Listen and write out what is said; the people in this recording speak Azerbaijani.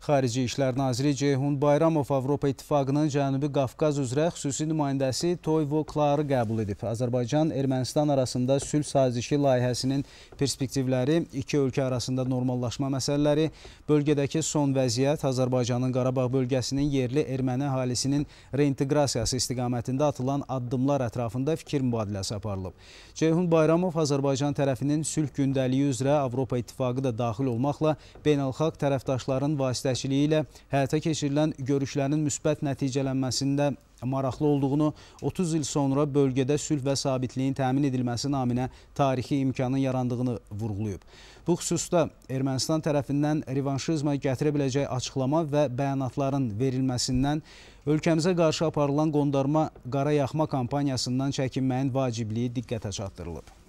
Xarici İşlər Naziri Ceyhun Bayramov Avropa İttifaqının Cənubi Qafqaz üzrə xüsusi nümayəndəsi Toyvo Kları qəbul edib. Azərbaycan-Ermənistan arasında sülh sazişi layihəsinin perspektivləri, iki ölkə arasında normallaşma məsələləri, bölgədəki son vəziyyət, Azərbaycanın Qarabağ bölgəsinin yerli erməni əhalisinin reinteqrasiyası istiqamətində atılan addımlar ətrafında fikir mübadiləsi aparılıb. Ceyhun Bayramov Azərbaycan tərəfinin sülh gündəliyi üzrə Avropa İttifaqı da daxil olmaqla beynəlxalq tərəfdaşların vasitələri müstəşiliyi ilə həyata keçirilən görüşlərin müsbət nəticələnməsində maraqlı olduğunu, 30 il sonra bölgədə sülh və sabitliyin təmin edilməsi naminə tarixi imkanın yarandığını vurğulayıb. Bu xüsusda Ermənistan tərəfindən revanşizma gətirə biləcək açıqlama və bəyanatların verilməsindən ölkəmizə qarşı aparılan qondarma qara yaxma kampaniyasından çəkinməyin vacibliyi diqqətə çatdırılıb.